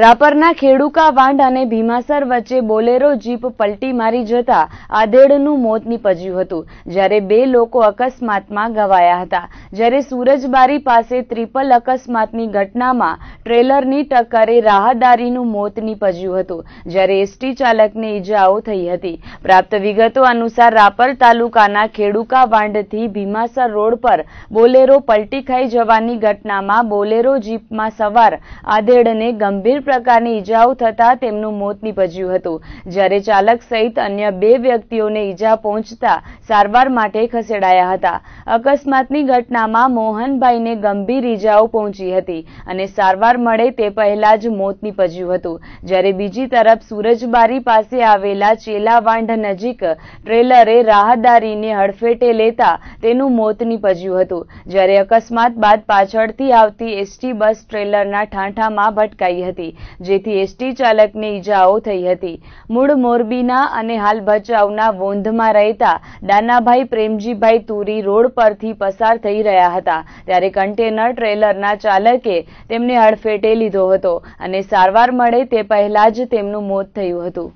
રાપરના ખેડુકા વાંડ અને ભીમાસર વચ્ચે Bolero jeep પલટી મારી જતા આધેડનું મોત નીપજ્યું હતું જ્યારે બે લોકો અકસ્માતમાં ગવાયા હતા જ્યારે સૂરજબારી પાસે ત્રિપલ અકસ્માતની ઘટનામાં ટ્રેલરની ટક્કરે રાહદારીનું મોત નીપજ્યું હતું જ્યારે એસટી ચાલકને ઈજાઓ થઈ હતી પ્રાપ્ત વિગતો અનુસાર રાપર તાલુકાના ખેડુકા વાંડથી ભીમાસર રોડ પર બોલેરો પલટી ખાઈ જવાની ઘટનામાં બોલેરો જીપમાં સવાર આધેડને ગંભીર પ્રકારની ઈજાઓ થતાં તેમનું મોત નિપજ્યું હતું જ્યારે ચાલક સહિત અન્ય બે વ્યક્તિઓને ઈજા પહોંચતા સારવાર માટે ખસેડાયા હતા અકસ્માતની ઘટનામાં મોહનભાઈને ગંભીર ઈજાઓ પહોંચી હતી અને સારવાર મળે તે પહેલા જ મોત નિપજ્યું હતું જ્યારે બીજી તરફ સૂરજબારી પાસે આવેલા ચેલાવાંઢ નજીક ટ્રેલરે રાહદારીને હડફેટે લેતા તેનું મોત નિપજ્યું હતું જ્યારે અકસ્માત બાદ પાછળથી આવતી એસટી બસ ટ્રેલરના ઠાંઠામાં ભટકાઈ હતી જેથી એસટી ચાલકને ઈજાઓ થઈ હતી મૂળ મોરબીના અને હાલ ભચાઉના વોંધમાં રહેતા દાનાભાઈ પ્રેમજીભાઈ તુરી રોડ પરથી પસાર થઈ રહ્યા હતા ત્યારે કન્ટેનર ટ્રેલરના ચાલકે તેમને હડફેટે લીધો હતો અને સારવાર મળે તે પહેલા જ તેમનું મોત થયું હતું